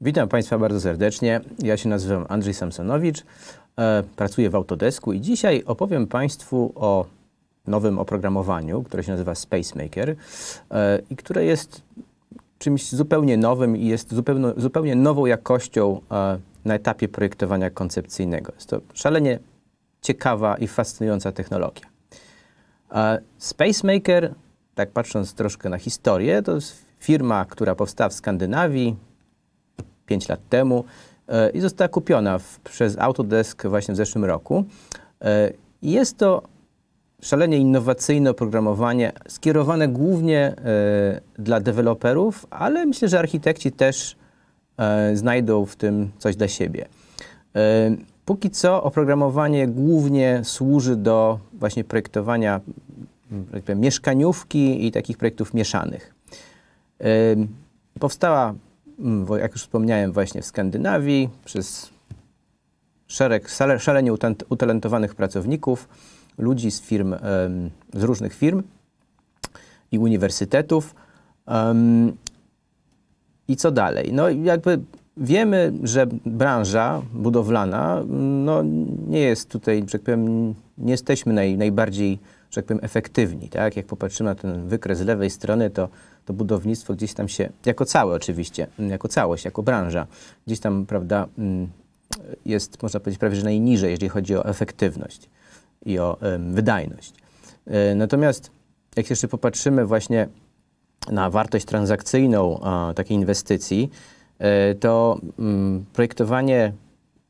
Witam Państwa bardzo serdecznie. Ja się nazywam Andrzej Samsonowicz, e, pracuję w Autodesku i dzisiaj opowiem Państwu o nowym oprogramowaniu, które się nazywa SpaceMaker e, i które jest czymś zupełnie nowym i jest zupełno, zupełnie nową jakością e, na etapie projektowania koncepcyjnego. Jest to szalenie ciekawa i fascynująca technologia. SpaceMaker, tak patrząc troszkę na historię, to jest firma, która powstała w Skandynawii 5 lat temu e, i została kupiona w, przez Autodesk właśnie w zeszłym roku. E, jest to szalenie innowacyjne oprogramowanie skierowane głównie e, dla deweloperów, ale myślę, że architekci też znajdą w tym coś dla siebie. Póki co oprogramowanie głównie służy do właśnie projektowania mm, tak mieszkaniówki i takich projektów mieszanych. Powstała Mm, jak już wspomniałem, właśnie w Skandynawii, przez szereg szalenie utalentowanych pracowników, ludzi z firm, z różnych firm i uniwersytetów. I co dalej? No jakby wiemy, że branża budowlana no, nie jest tutaj, że tak powiem, nie jesteśmy naj, najbardziej, że tak powiem, efektywni. Tak? Jak popatrzymy na ten wykres z lewej strony, to to budownictwo gdzieś tam się, jako całe oczywiście, mm, jako całość, jako branża, gdzieś tam, prawda, mm, jest, można powiedzieć, prawie że najniżej, jeżeli chodzi o efektywność i o wydajność. E, natomiast jak jeszcze popatrzymy właśnie na wartość transakcyjną takiej inwestycji, e, to mm, projektowanie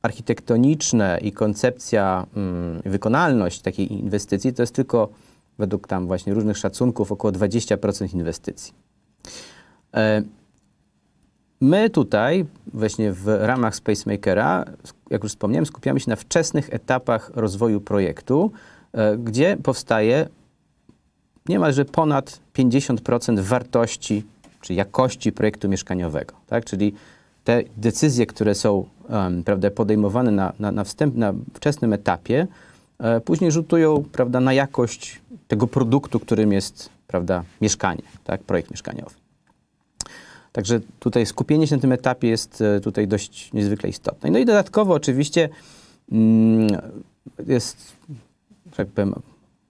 architektoniczne i koncepcja, wykonalność takiej inwestycji to jest tylko według tam właśnie różnych szacunków około 20% inwestycji. E, my tutaj, właśnie w ramach Spacemakera, jak już wspomniałem, skupiamy się na wczesnych etapach rozwoju projektu, e, gdzie powstaje niemalże ponad 50% wartości czy jakości projektu mieszkaniowego. Tak? Czyli te decyzje, które są um, prawda, podejmowane na, na, na, wstęp, na wczesnym etapie, e, później rzutują prawda, na jakość tego produktu, którym jest prawda, mieszkanie, tak? projekt mieszkaniowy. Także tutaj skupienie się na tym etapie jest e, tutaj dość niezwykle istotne. No i dodatkowo oczywiście mm, jest, jak powiem,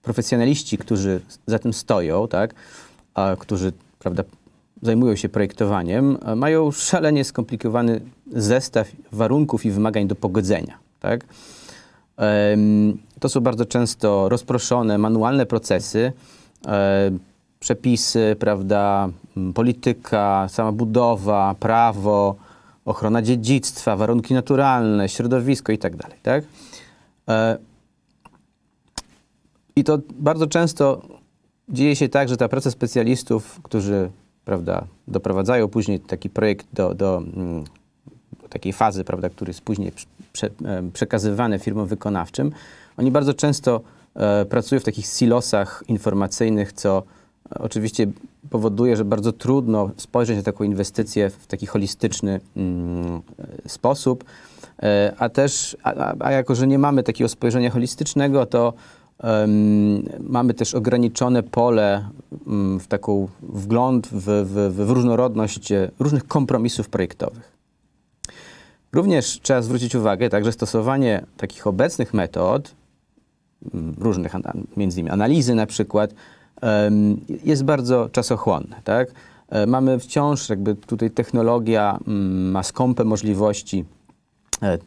profesjonaliści, którzy za tym stoją, tak, a którzy prawda, zajmują się projektowaniem, e, mają szalenie skomplikowany zestaw warunków i wymagań do pogodzenia. Tak? To są bardzo często rozproszone, manualne procesy, e, przepisy, prawda, polityka, sama budowa, prawo, ochrona dziedzictwa, warunki naturalne, środowisko i tak dalej, tak? E, I to bardzo często dzieje się tak, że ta praca specjalistów, którzy, prawda, doprowadzają później taki projekt do, do mm, takiej fazy, prawda, który jest później prze, e, przekazywany firmom wykonawczym, oni bardzo często e, pracują w takich silosach informacyjnych, co oczywiście powoduje, że bardzo trudno spojrzeć na taką inwestycję w taki holistyczny mm, e, sposób, e, a też, a, a, jako, że nie mamy takiego spojrzenia holistycznego, to um, mamy też ograniczone pole um, w taką wgląd w, w, w różnorodność e, różnych kompromisów projektowych. Również trzeba zwrócić uwagę, także stosowanie takich obecnych metod, różnych, między innymi analizy na przykład, jest bardzo czasochłonne, tak? E, mamy wciąż jakby tutaj technologia mm, ma skąpe możliwości e,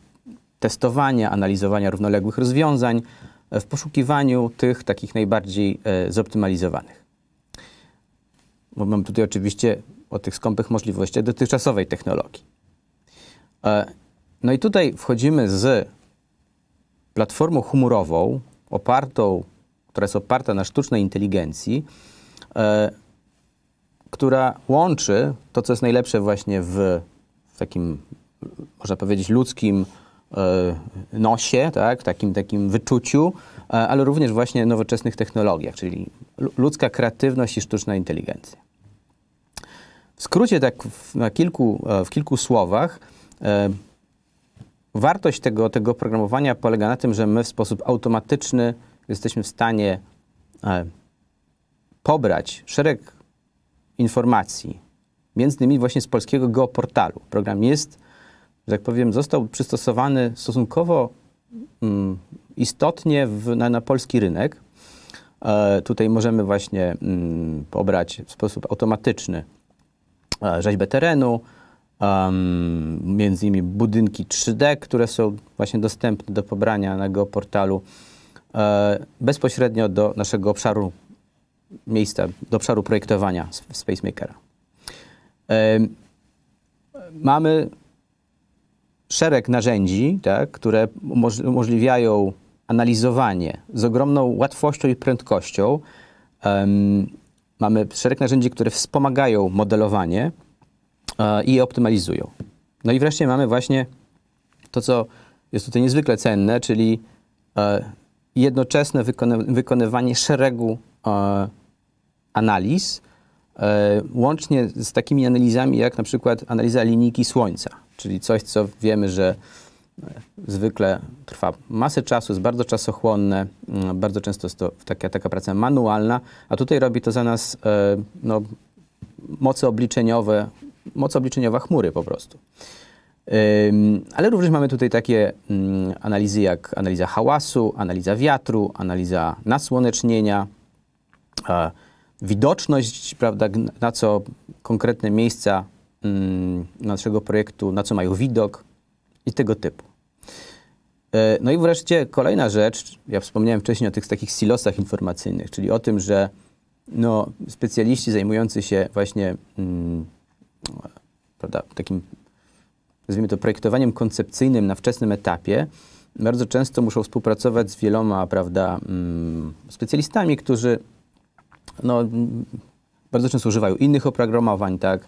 testowania, analizowania równoległych rozwiązań e, w poszukiwaniu tych takich najbardziej zoptymalizowanych. Mam tutaj oczywiście o tych skąpych możliwościach dotychczasowej technologii. No i tutaj wchodzimy z platformą chmurową opartą która jest oparta na sztucznej inteligencji, e, która łączy to, co jest najlepsze właśnie w, w takim, można powiedzieć, ludzkim e, nosie, tak, takim, takim wyczuciu, e, ale również właśnie nowoczesnych technologiach, czyli ludzka kreatywność i sztuczna inteligencja. W skrócie, tak w, na kilku, w kilku słowach, wartość tego, tego programowania polega na tym, że my w sposób automatyczny jesteśmy w stanie e, pobrać szereg informacji, między innymi właśnie z polskiego geoportalu. Program jest, że tak powiem, został przystosowany stosunkowo mm, istotnie w, na, na, polski rynek. E, tutaj możemy właśnie mm, pobrać w sposób automatyczny e, rzeźbę terenu, um, między innymi budynki 3D, które są właśnie dostępne do pobrania na geoportalu. portalu E, bezpośrednio do naszego obszaru miejsca, do obszaru projektowania Spacemakera. E, mamy szereg narzędzi, tak, które umożliwiają analizowanie z ogromną łatwością i prędkością. mamy szereg narzędzi, które wspomagają modelowanie e, i je optymalizują. No i wreszcie mamy właśnie to, co jest tutaj niezwykle cenne, czyli i jednoczesne wykonywanie szeregu e, analiz, e, łącznie z takimi analizami jak na przykład analiza linijki Słońca, czyli coś, co wiemy, że e, zwykle trwa masę czasu, jest bardzo czasochłonne, mm, bardzo często jest to taka, taka praca manualna, a tutaj robi to za nas no, moce obliczeniowe, moc obliczeniowa chmury po prostu. Ale również mamy tutaj takie mm, analizy jak analiza hałasu, analiza wiatru, analiza nasłonecznienia, widoczność, prawda, na co konkretne miejsca mm, naszego projektu, na co mają widok i tego typu. E, no i wreszcie kolejna rzecz, ja wspomniałem wcześniej o tych takich silosach informacyjnych, czyli o tym, że no, specjaliści zajmujący się właśnie mm, prawda, takim nazwijmy to, projektowaniem koncepcyjnym na wczesnym etapie, bardzo często muszą współpracować z wieloma, prawda, mm, specjalistami, którzy no, bardzo często używają innych oprogramowań, tak.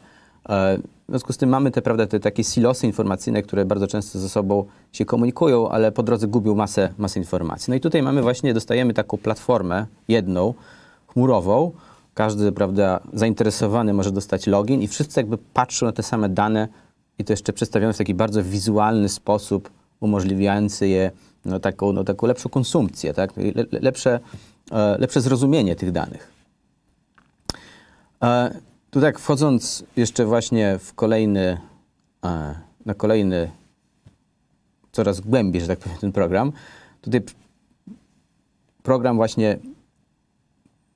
E, w związku z tym mamy te, prawda, te takie silosy informacyjne, które bardzo często ze sobą się komunikują, ale po drodze gubią masę, masę informacji. No i tutaj mamy właśnie, dostajemy taką platformę jedną, chmurową. Każdy, prawda, zainteresowany może dostać login i wszyscy jakby patrzą na te same dane, i to jeszcze przedstawione w taki bardzo wizualny sposób, umożliwiający je no, taką, no, taką lepszą konsumpcję, tak? No le, lepsze, e, lepsze zrozumienie tych danych. E, tu tak wchodząc jeszcze właśnie w kolejny, e, na kolejny coraz głębiej, że tak powiem, ten program, tutaj program właśnie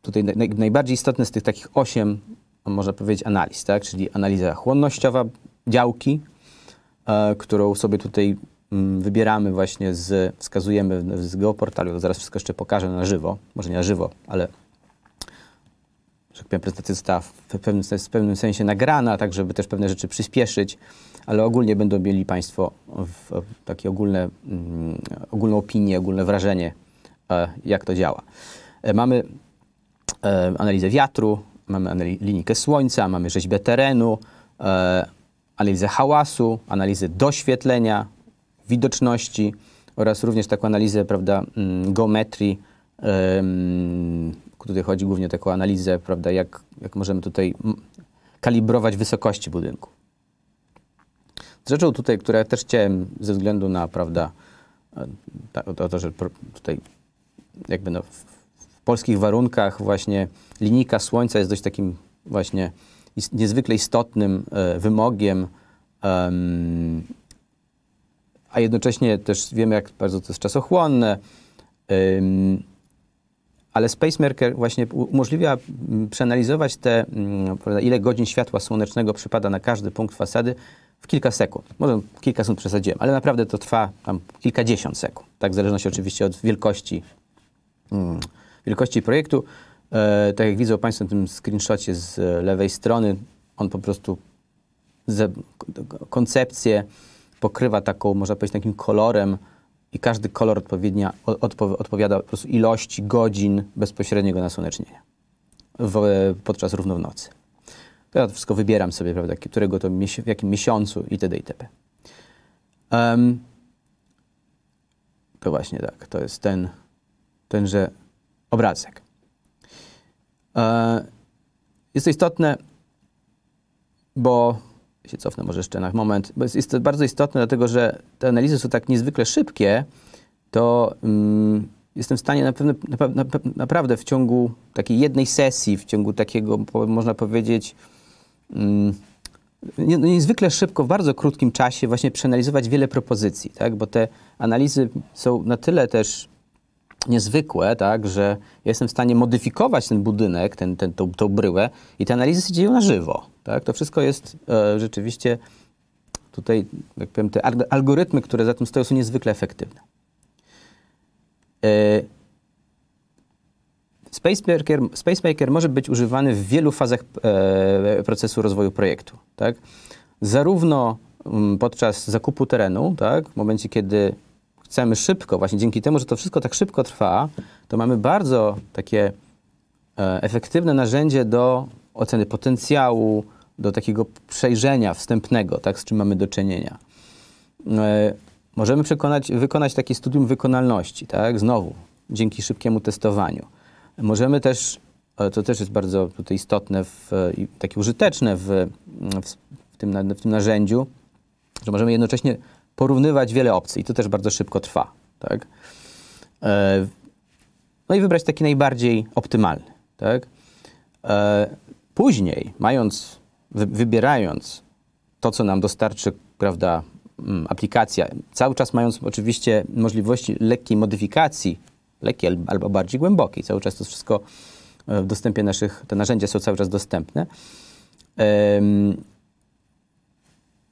tutaj naj, najbardziej istotny z tych takich osiem, można powiedzieć, analiz, tak? czyli analiza chłonnościowa, działki, e, którą sobie tutaj mm, wybieramy właśnie z, wskazujemy z geoportalu, zaraz wszystko jeszcze pokażę na żywo, może nie na żywo, ale że tak powiem, prezentacja została w pewnym, w pewnym sensie nagrana, tak żeby też pewne rzeczy przyspieszyć, ale ogólnie będą mieli Państwo takie ogólne, mm, ogólną opinię, ogólne wrażenie, e, jak to działa. E, mamy analizę wiatru, mamy linijkę słońca, mamy rzeźbę terenu, analizę hałasu, analizę doświetlenia, widoczności oraz również taką analizę prawda, mm, geometrii, um, tutaj chodzi głównie o taką analizę, prawda, jak, jak możemy tutaj kalibrować wysokości budynku. Rzeczą tutaj, które też chciałem ze względu na, prawda, e, to, to że tutaj jakby no, w polskich warunkach właśnie linijka słońca jest dość takim właśnie niezwykle istotnym e, wymogiem, a jednocześnie też wiemy, jak bardzo to jest czasochłonne. Ale Spacemaker właśnie umożliwia przeanalizować te, ile godzin światła słonecznego przypada na każdy punkt fasady w kilka sekund. Może kilka sekund przesadziłem, ale naprawdę to trwa tam kilkadziesiąt sekund. Tak, w zależności oczywiście od wielkości, mm, wielkości projektu. E, tak jak widzą Państwo na tym screenshotie z e, lewej strony, on po prostu koncepcję pokrywa taką, można powiedzieć, takim kolorem i każdy kolor odpowiednia, odpo, odpowiada po prostu ilości godzin bezpośredniego nasłonecznienia w, e, podczas równonocy. Ja to wszystko wybieram sobie, prawda, którego to w jakim miesiącu itd. itp. Um, to właśnie tak, to jest ten, tenże obrazek. E, jest to istotne, bo się cofnę może jeszcze na moment, bo jest, jest to bardzo istotne, dlatego że te analizy są tak niezwykle szybkie, to mm, jestem w stanie na na, na, naprawdę w ciągu takiej jednej sesji, w ciągu takiego, można powiedzieć, mm, nie, no niezwykle szybko, w bardzo krótkim czasie właśnie przeanalizować wiele propozycji, tak? bo te analizy są na tyle też niezwykłe, tak, że jestem w stanie modyfikować ten budynek, ten, ten, tą, tą bryłę i te analizy się dzieją na żywo. Tak? To wszystko jest e, rzeczywiście tutaj, jak powiem, te algorytmy, które za tym stoją, są niezwykle efektywne. E, Spacemaker, Spacemaker może być używany w wielu fazach e, procesu rozwoju projektu. Tak? Zarówno mm, podczas zakupu terenu, tak? w momencie, kiedy chcemy szybko, właśnie dzięki temu, że to wszystko tak szybko trwa, to mamy bardzo takie e, efektywne narzędzie do oceny potencjału, do takiego przejrzenia wstępnego, tak, z czym mamy do czynienia. E, możemy wykonać takie studium wykonalności, tak, znowu, dzięki szybkiemu testowaniu. Możemy też, to e, też jest bardzo tutaj istotne i takie użyteczne w, w, tym, w tym narzędziu, że możemy jednocześnie porównywać wiele opcji i to też bardzo szybko trwa. Tak? E, no i wybrać taki najbardziej optymalny. Tak? E, później, mając, wybierając to, co nam dostarczy prawda, mm, aplikacja, cały czas mając oczywiście możliwości lekkiej modyfikacji, lekkiej albo bardziej głębokiej, cały czas to wszystko e, w dostępie naszych, te narzędzia są cały czas dostępne,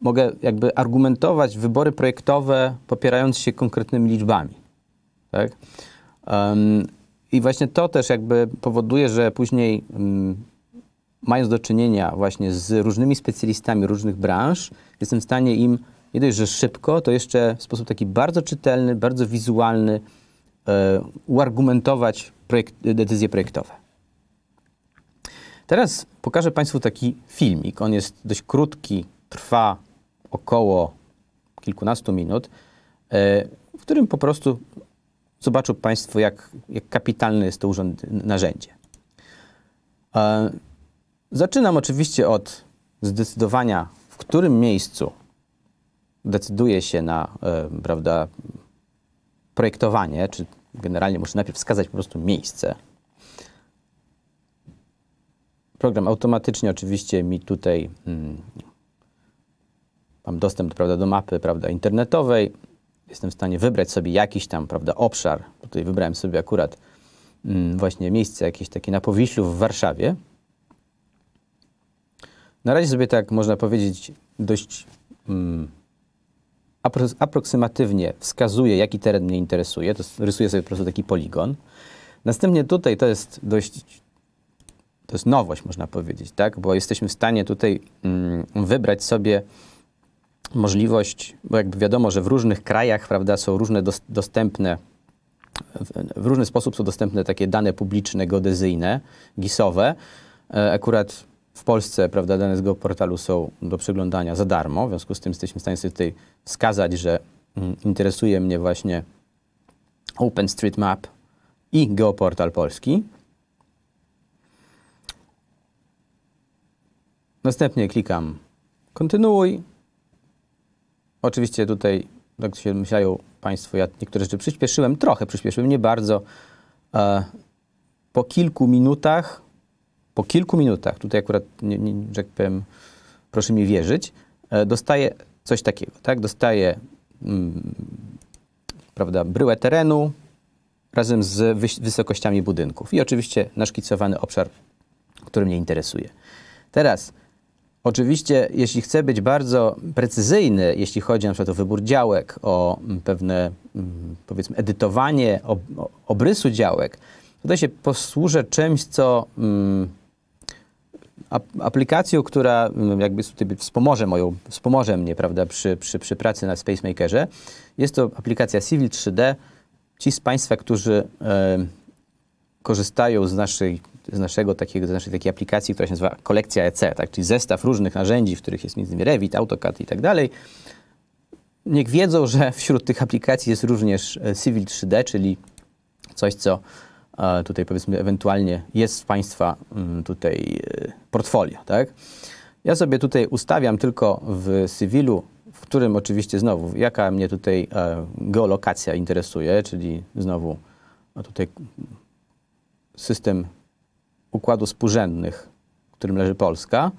mogę jakby argumentować wybory projektowe, popierając się konkretnymi liczbami. Tak? Um, I właśnie to też jakby powoduje, że później, um, mając do czynienia właśnie z różnymi specjalistami różnych branż, jestem w stanie im nie dość, że szybko, to jeszcze w sposób taki bardzo czytelny, bardzo wizualny e, uargumentować projekt, decyzje projektowe. Teraz pokażę Państwu taki filmik. On jest dość krótki, trwa około kilkunastu minut, e, w którym po prostu zobaczą Państwo, jak, jak kapitalne jest to urząd, narzędzie. E, zaczynam oczywiście od zdecydowania, w którym miejscu decyduje się na e, prawda, projektowanie, czy generalnie muszę najpierw wskazać po prostu miejsce. Program automatycznie oczywiście mi tutaj mm, mam dostęp prawda, do mapy prawda, internetowej, jestem w stanie wybrać sobie jakiś tam prawda, obszar. Tutaj wybrałem sobie akurat mm, właśnie miejsce jakieś takie na Powiślu w Warszawie. Na razie sobie tak można powiedzieć dość mm, aproksymatywnie wskazuje, jaki teren mnie interesuje. To rysuję sobie po prostu taki poligon. Następnie tutaj to jest dość to jest nowość, można powiedzieć, tak? bo jesteśmy w stanie tutaj mm, wybrać sobie możliwość, bo jakby wiadomo, że w różnych krajach prawda, są różne dostępne, w, w, różny sposób są dostępne takie dane publiczne, geodezyjne, gisowe. E, akurat w Polsce prawda, dane z geoportalu są do przeglądania za darmo, w związku z tym jesteśmy w stanie sobie tutaj wskazać, że mm, interesuje mnie właśnie OpenStreetMap i Geoportal Polski. Następnie klikam kontynuuj Oczywiście tutaj, jak się myślają Państwo, ja niektóre rzeczy przyspieszyłem, trochę przyspieszyłem, nie bardzo. E, po kilku minutach, po kilku minutach, tutaj akurat, nie, nie, że jak powiem, proszę mi wierzyć, e, dostaję coś takiego, tak? Dostaję mm, prawda, bryłę terenu razem z wyś- wysokościami budynków i oczywiście naszkicowany obszar, który mnie interesuje. Teraz Oczywiście, jeśli chcę być bardzo precyzyjny, jeśli chodzi na przykład o wybór działek, o mm, pewne, mm, powiedzmy, edytowanie ob, obrysu działek, tutaj się posłużę czymś, co mm, aplikacją, która jakby tutaj wspomoże, moją, wspomoże mnie prawda, przy, przy, przy pracy na Spacemakerze. Jest to aplikacja Civil 3D. Ci z Państwa, którzy y, korzystają z naszej z, naszego takiego, z naszej takiej aplikacji, która się nazywa kolekcja EC, tak? czyli zestaw różnych narzędzi, w których jest między innymi Revit, AutoCAD i tak dalej. Niech wiedzą, że wśród tych aplikacji jest również e, Civil 3D, czyli coś, co e, tutaj powiedzmy ewentualnie jest w Państwa mm, tutaj e, portfolio, tak? Ja sobie tutaj ustawiam tylko w cywilu, w którym oczywiście znowu, jaka mnie tutaj geolokacja interesuje, czyli znowu no tutaj system układu współrzędnych, w którym leży Polska,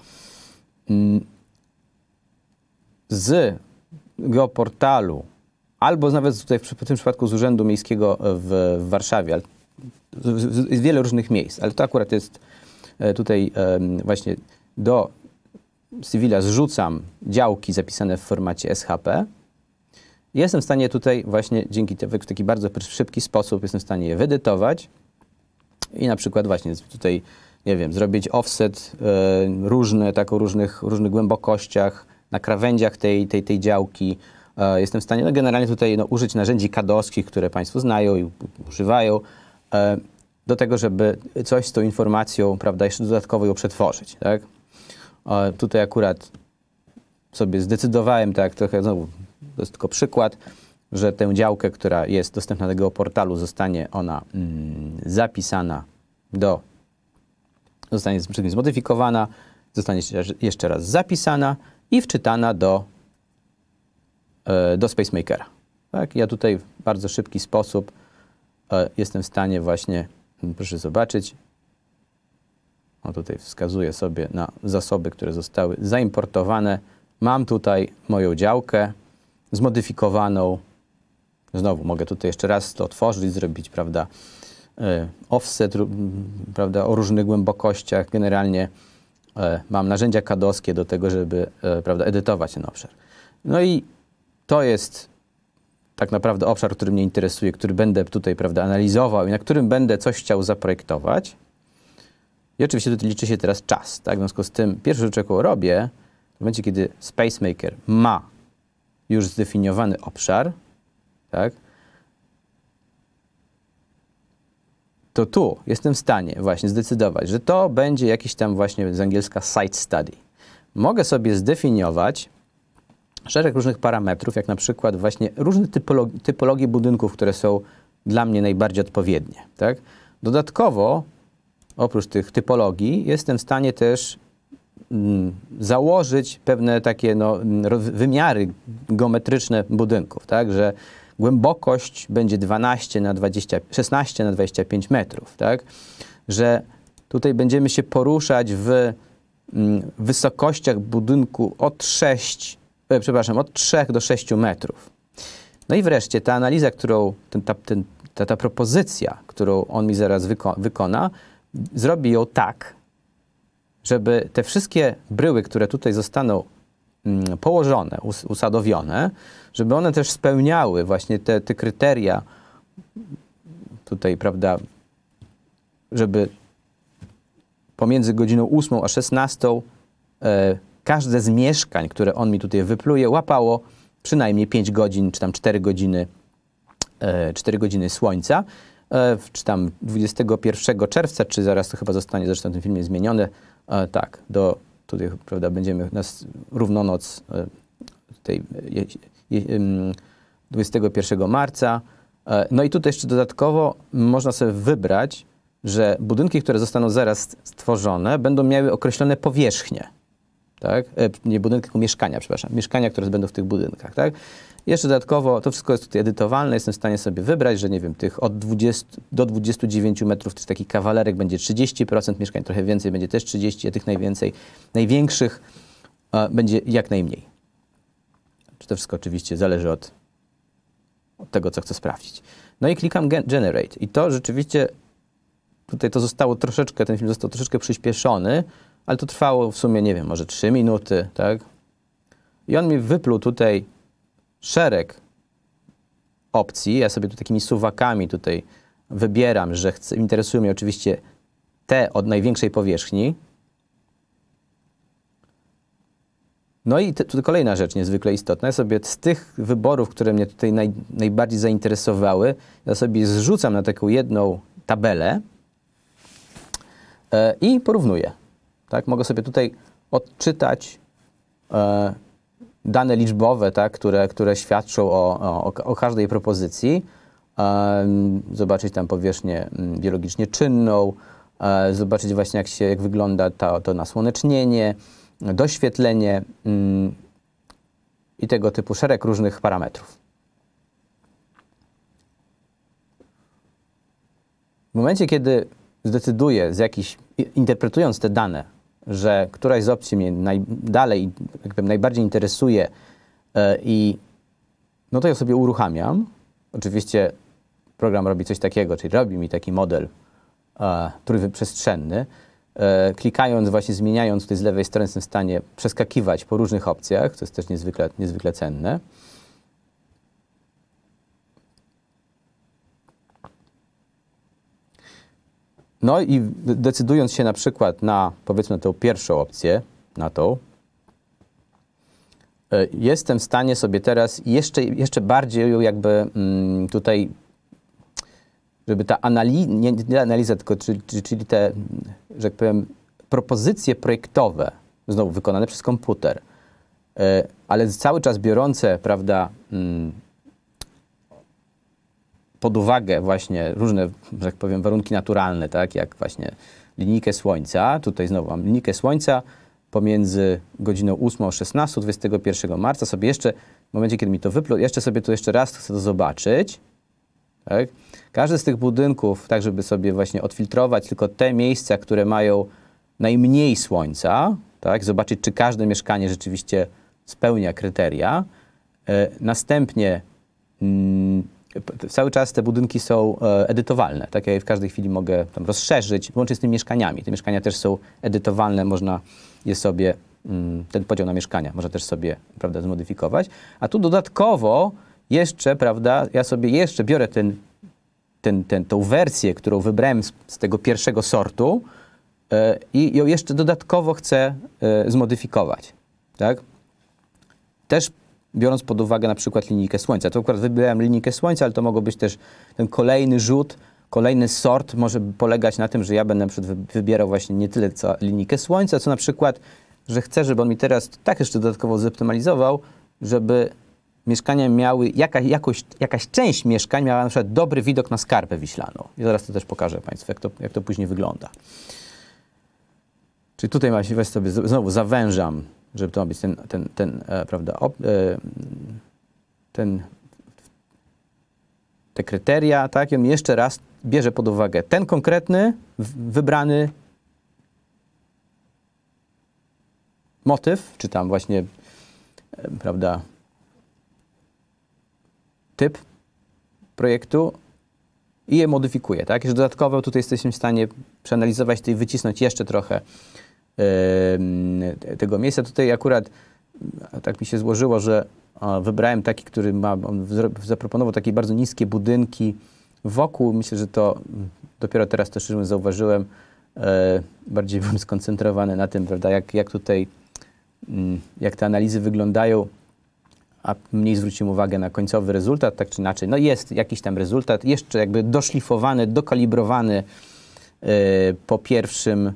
mm. z geoportalu, albo nawet tutaj w tym przypadku z Urzędu Miejskiego w, w Warszawie, z, wielu różnych miejsc, ale to akurat jest e, tutaj e, właśnie do cywila zrzucam działki zapisane w formacie SHP. Jestem w stanie tutaj właśnie dzięki temu, w taki bardzo szybki sposób jestem w stanie je wydytować, i na przykład właśnie tutaj, nie wiem, zrobić offset y, e, różny, tak o różnych, różnych głębokościach, na krawędziach tej, tej, tej działki. E, jestem w stanie no, generalnie tutaj no, użyć narzędzi kadowskich, które Państwo znają i używają, e, do tego, żeby coś z tą informacją, prawda, jeszcze dodatkowo ją przetworzyć, tak? Tutaj akurat sobie zdecydowałem, tak, trochę no, to jest tylko przykład, że tę działkę, która jest dostępna do tego portalu, zostanie ona mm, zapisana do, zostanie zmodyfikowana, zostanie jeszcze raz zapisana i wczytana do, e, do SpaceMakera. Tak? Ja tutaj w bardzo szybki sposób e, jestem w stanie właśnie, mm, proszę zobaczyć, o tutaj wskazuję sobie na zasoby, które zostały zaimportowane. Mam tutaj moją działkę zmodyfikowaną Znowu mogę tutaj jeszcze raz to otworzyć, zrobić, prawda, e, offset, prawda, o różnych głębokościach. Generalnie e, mam narzędzia kadowskie do tego, żeby, e, prawda, edytować ten obszar. No i to jest tak naprawdę obszar, który mnie interesuje, który będę tutaj, prawda, analizował i na którym będę coś chciał zaprojektować. I oczywiście tutaj liczy się teraz czas, tak? W związku z tym pierwszy rzecz, jaką robię, w momencie, kiedy SpaceMaker ma już zdefiniowany obszar, tak? To tu jestem w stanie właśnie zdecydować, że to będzie jakiś tam właśnie z angielska site study. Mogę sobie zdefiniować szereg różnych parametrów, jak na przykład właśnie różne typologi, typologie budynków, które są dla mnie najbardziej odpowiednie, tak? Dodatkowo, oprócz tych typologii, jestem w stanie też mm, założyć pewne takie no, mm, wymiary geometryczne budynków, tak, że głębokość będzie 12 na 20, 16 na 25 metrów, tak? Że tutaj będziemy się poruszać w mm, wysokościach budynku od 6, e, przepraszam, od 3 do 6 metrów. No i wreszcie ta analiza, którą ten, ta, ten, ta, ta, propozycja, którą on mi zaraz wyko wykona, zrobi ją tak, żeby te wszystkie bryły, które tutaj zostaną Mm, położone, usadowione, żeby one też spełniały właśnie te, te kryteria tutaj, prawda, żeby pomiędzy godziną 8 a 16 e, każde z mieszkań, które on mi tutaj wypluje, łapało przynajmniej 5 godzin, czy tam 4 godziny, e, 4 godziny słońca, e, czy tam 21 czerwca, czy zaraz to chyba zostanie zresztą w tym filmie zmienione, e, tak, do tutaj prawda, będziemy nas równonoc e, tej, 21 marca. E, no i tutaj jeszcze dodatkowo można sobie wybrać, że budynki, które zostaną zaraz stworzone, będą miały określone powierzchnie tak? E, nie budynki, tylko mieszkania, przepraszam, mieszkania, które będą w tych budynkach, tak? Jeszcze dodatkowo, to wszystko jest tutaj edytowalne, jestem w stanie sobie wybrać, że nie wiem, tych od 20 do 29 metrów tych kawalerek będzie 30% mieszkań, trochę więcej będzie też 30, a tych najwięcej, największych e, będzie jak najmniej. Czy to wszystko oczywiście zależy od, od tego, co chcę sprawdzić. No i klikam generate i to rzeczywiście, tutaj to zostało troszeczkę, ten film został troszeczkę przyspieszony, ale to trwało w sumie, nie wiem, może 3 minuty, tak? I on mi wypluł tutaj szereg opcji. Ja sobie tu takimi suwakami tutaj wybieram, że chcę, interesują mnie oczywiście te od największej powierzchni. No i tu kolejna rzecz niezwykle istotna. Ja sobie z tych wyborów, które mnie tutaj naj, najbardziej zainteresowały, ja sobie zrzucam na taką jedną tabelę yy, i porównuję. Tak? Mogę sobie tutaj odczytać e, dane liczbowe, tak? które, które świadczą o, o, o każdej propozycji, e, zobaczyć tam powierzchnię mm, biologicznie czynną, e, zobaczyć właśnie jak, się, jak wygląda to, to nasłonecznienie, doświetlenie mm, i tego typu szereg różnych parametrów. W momencie, kiedy zdecyduję, z jakiś, interpretując te dane, że któraś z opcji mnie najdalej, jakby najbardziej interesuje e, i no to ja sobie uruchamiam. Oczywiście program robi coś takiego, czyli robi mi taki model e, trójwyprzestrzenny. E, klikając, właśnie zmieniając tutaj z lewej strony, jestem w stanie przeskakiwać po różnych opcjach, co jest też niezwykle, niezwykle cenne. No i decydując się na przykład na, powiedzmy, tą pierwszą opcję, na tą, e, jestem w stanie sobie teraz jeszcze, jeszcze bardziej jakby mm, tutaj, żeby ta analiza, nie, nie analiza, tylko czyli, czyli te, że tak powiem, propozycje projektowe, znowu wykonane przez komputer, e, ale cały czas biorące, prawda, mm, pod uwagę właśnie różne, że tak powiem, warunki naturalne, tak, jak właśnie linijkę słońca, tutaj znowu mam linijkę słońca pomiędzy godziną 8 a 16, 21 marca, sobie jeszcze, w momencie, kiedy mi to wyplął, jeszcze sobie to jeszcze raz chcę to zobaczyć, tak? Każdy z tych budynków, tak żeby sobie właśnie odfiltrować tylko te miejsca, które mają najmniej słońca, tak? zobaczyć, czy każde mieszkanie rzeczywiście spełnia kryteria. E, następnie mm, cały czas te budynki są e, edytowalne. Tak ja w każdej chwili mogę tam rozszerzyć, łącznie z tymi mieszkaniami. Te mieszkania też są edytowalne, można je sobie, mm, ten podział na mieszkania można też sobie, prawda, zmodyfikować. A tu dodatkowo jeszcze, prawda, ja sobie jeszcze biorę ten, ten, ten, tą wersję, którą wybrałem z, z tego pierwszego sortu e, i ją jeszcze dodatkowo chcę e, zmodyfikować, tak? Też biorąc pod uwagę na przykład linijkę słońca. To akurat wybrałem linijkę słońca, ale to mogło być też ten kolejny rzut, kolejny sort może polegać na tym, że ja będę na przykład wybierał właśnie nie tyle co linijkę słońca, co na przykład, że chcę, żeby on mi teraz tak jeszcze dodatkowo zoptymalizował, żeby mieszkania miały, jaka, jakoś, jakaś część mieszkań miała na przykład dobry widok na skarpę wiślaną. I zaraz to też pokażę Państwu, jak to, jak to później wygląda. Czyli tutaj właśnie sobie znowu zawężam żeby to być ten, ten, ten e, prawda, e, ten, te kryteria, tak, i on jeszcze raz bierze pod uwagę ten konkretny, wybrany motyw, czy tam właśnie, e, prawda, typ projektu i je modyfikuje, tak? Już dodatkowo tutaj jesteśmy w stanie przeanalizować to i wycisnąć jeszcze trochę tego miejsca. Tutaj akurat tak mi się złożyło, że wybrałem taki, który ma, zaproponował takie bardzo niskie budynki wokół. Myślę, że to mm, dopiero teraz też zauważyłem, e, bardziej byłem skoncentrowany na tym, prawda, jak, jak tutaj, mm, jak te analizy wyglądają, a mniej zwróciłem uwagę na końcowy rezultat, tak czy inaczej. No jest jakiś tam rezultat, jeszcze jakby doszlifowany, dokalibrowany e, po pierwszym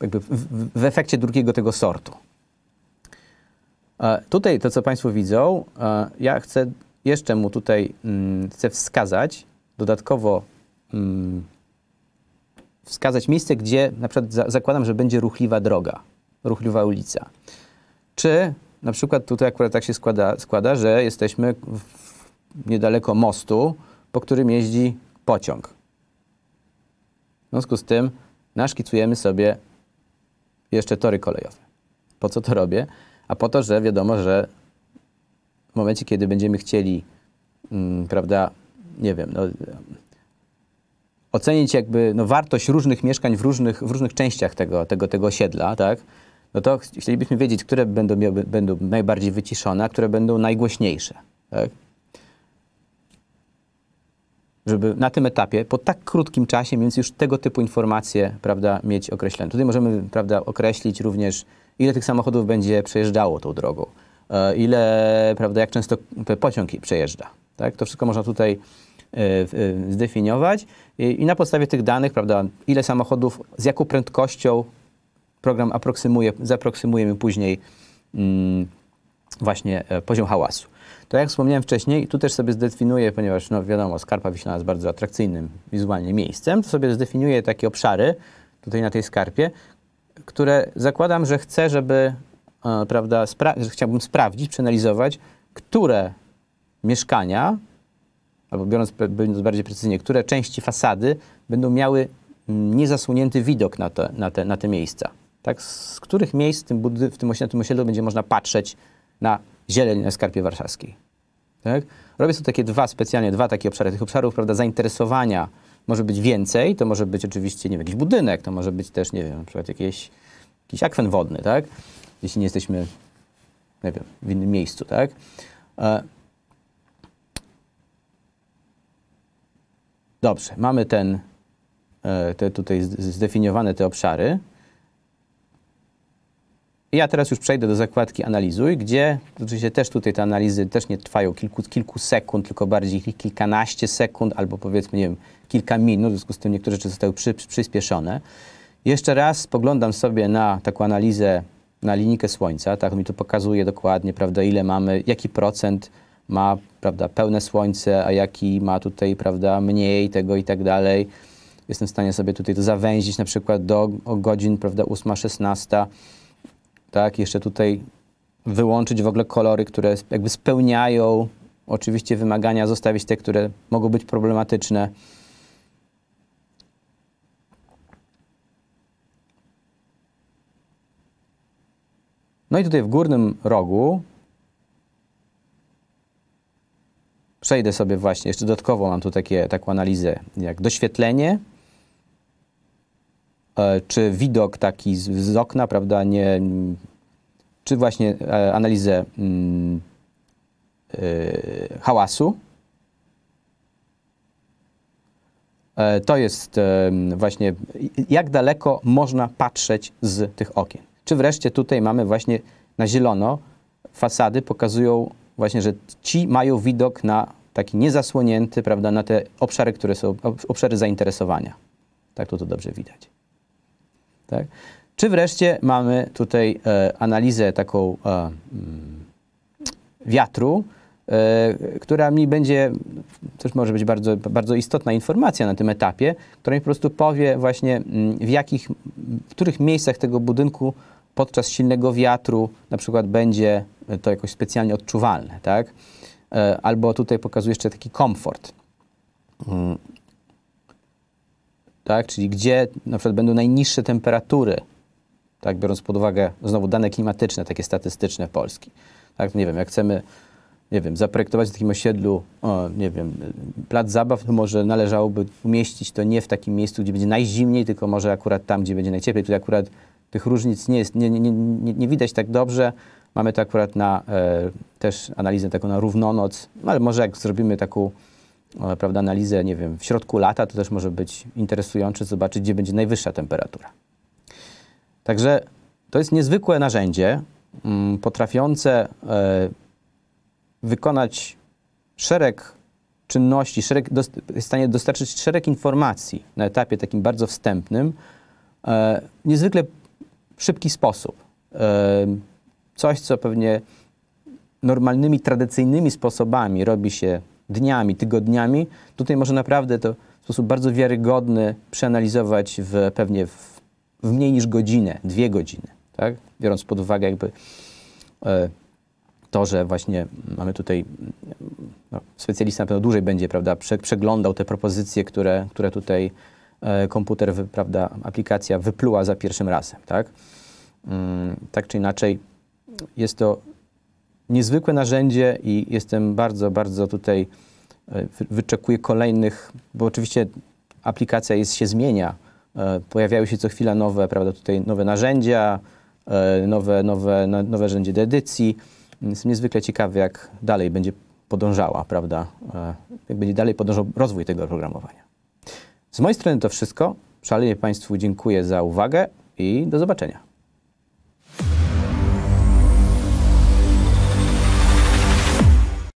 jakby w, w efekcie drugiego tego sortu. E, tutaj to, co Państwo widzą, e, ja chcę jeszcze mu tutaj mm, chcę wskazać dodatkowo mm, wskazać miejsce, gdzie na przykład zakładam, że będzie ruchliwa droga, ruchliwa ulica. Czy na przykład tutaj akurat tak się składa, składa że jesteśmy w, niedaleko mostu, po którym jeździ pociąg. W związku z tym naszkicujemy sobie jeszcze tory kolejowe. Po co to robię? A po to, że wiadomo, że w momencie, kiedy będziemy chcieli, mm, prawda, nie wiem, no, ocenić jakby no, wartość różnych mieszkań w różnych, w różnych częściach tego, tego, tego osiedla, tak? no to chcielibyśmy wiedzieć, które będą, będą najbardziej wyciszone, a które będą najgłośniejsze. Tak? żeby na tym etapie, po tak krótkim czasie, mieć już tego typu informacje, prawda, mieć określone. Tutaj możemy, prawda, określić również, ile tych samochodów będzie przejeżdżało tą drogą, e, ile, prawda, jak często pociąg przejeżdża, tak? To wszystko można tutaj e, e, zdefiniować i na podstawie tych danych, prawda, ile samochodów, z jaką prędkością program aproksymuje, zaproksymujemy później mm, właśnie poziom hałasu. To jak wspomniałem wcześniej, tu też sobie zdefiniuję, ponieważ no wiadomo, Skarpa Wiślana jest bardzo atrakcyjnym wizualnie miejscem, to sobie zdefiniuję takie obszary tutaj na tej Skarpie, które zakładam, że chcę, żeby, e, prawda, spra że chciałbym sprawdzić, przeanalizować, które mieszkania, albo biorąc, biorąc bardziej precyzyjnie, które części fasady będą miały niezasłonięty widok na te, na te, na te miejsca. Tak, z których miejsc w tym, w tym, osiedlu, w tym osiedlu będzie można patrzeć na zieleń na skarpie warszawskiej. Tak? Robię sobie takie dwa specjalnie, dwa takie obszary. Tych obszarów prawda, zainteresowania może być więcej, to może być oczywiście nie wiem, jakiś budynek, to może być też, nie wiem, na przykład jakieś, jakiś akwen wodny, tak? jeśli nie jesteśmy nie wiem, w innym miejscu. Tak? E Dobrze, mamy ten, e, te tutaj zdefiniowane te obszary. Ja teraz już przejdę do zakładki analizuj, gdzie oczywiście też tutaj te analizy też nie trwają kilku, kilku sekund, tylko bardziej kilkanaście sekund albo powiedzmy, nie wiem, kilka minut, w związku z tym niektóre rzeczy zostały przy, przyspieszone. Jeszcze raz spoglądam sobie na taką analizę na linijkę słońca, tak, mi to pokazuje dokładnie, prawda, ile mamy, jaki procent ma, prawda, pełne słońce, a jaki ma tutaj, prawda, mniej tego i tak dalej. Jestem w stanie sobie tutaj to zawęzić na przykład do godzin, prawda, 8-16 tak? Jeszcze tutaj wyłączyć w ogóle kolory, które jakby spełniają oczywiście wymagania, zostawić te, które mogą być problematyczne. No i tutaj w górnym rogu przejdę sobie właśnie, jeszcze dodatkowo mam tu takie, taką analizę jak doświetlenie, E, czy widok taki z, z okna, prawda, nie, mm, czy właśnie e, analizę mm, e, hałasu. To jest właśnie, jak daleko można patrzeć z tych okien. Czy wreszcie tutaj mamy właśnie na zielono fasady pokazują właśnie, że ci mają widok na taki niezasłonięty, prawda, na te obszary, które są, obszary zainteresowania. Tak to, to dobrze widać. Tak? Czy wreszcie mamy tutaj e, analizę taką e, mm, wiatru, e, która mi będzie, też może być bardzo, bardzo istotna informacja na tym etapie, która mi po prostu powie właśnie mm, w jakich, w których miejscach tego budynku podczas silnego wiatru na przykład będzie to jakoś specjalnie odczuwalne, tak? E, albo tutaj pokazuje jeszcze taki komfort. Mm tak? czyli gdzie na przykład będą najniższe temperatury, tak? biorąc pod uwagę znowu dane klimatyczne, takie statystyczne Polski. Tak? Nie wiem, jak chcemy nie wiem, zaprojektować w takim osiedlu, o, nie wiem, plac zabaw, to może należałoby umieścić to nie w takim miejscu, gdzie będzie najzimniej, tylko może akurat tam, gdzie będzie najcieplej. Tutaj akurat tych różnic nie, jest, nie, nie, nie, nie widać tak dobrze. Mamy to akurat na e, też analizę taką na równonoc, ale może jak zrobimy taką prawda, analizę, nie wiem, w środku lata, to też może być interesujące zobaczyć, gdzie będzie najwyższa temperatura. Także to jest niezwykłe narzędzie, mm, potrafiące e, wykonać szereg czynności, szereg, jest w stanie dostarczyć szereg informacji na etapie takim bardzo wstępnym, e, w niezwykle szybki sposób. E, coś, co pewnie normalnymi, tradycyjnymi sposobami robi się dniami, tygodniami. Tutaj może naprawdę to w sposób bardzo wiarygodny przeanalizować w, pewnie w, w mniej niż godzinę, dwie godziny, tak? biorąc pod uwagę jakby e, to, że właśnie mamy tutaj, no, specjalista na pewno dłużej będzie prawda, przeglądał te propozycje, które, które tutaj e, komputer, prawda, aplikacja wypluła za pierwszym razem. Tak, mm, tak czy inaczej jest to niezwykłe narzędzie i jestem bardzo, bardzo tutaj, e, wyczekuję kolejnych, bo oczywiście aplikacja jest, się zmienia. E, pojawiają się co chwila nowe, prawda, tutaj nowe narzędzia, e, nowe, nowe, no, nowe narzędzie do edycji. Jestem niezwykle ciekawy, jak dalej będzie podążała, prawda, jak będzie dalej podążał rozwój tego oprogramowania. Z mojej strony to wszystko. Szalenie Państwu dziękuję za uwagę i do zobaczenia.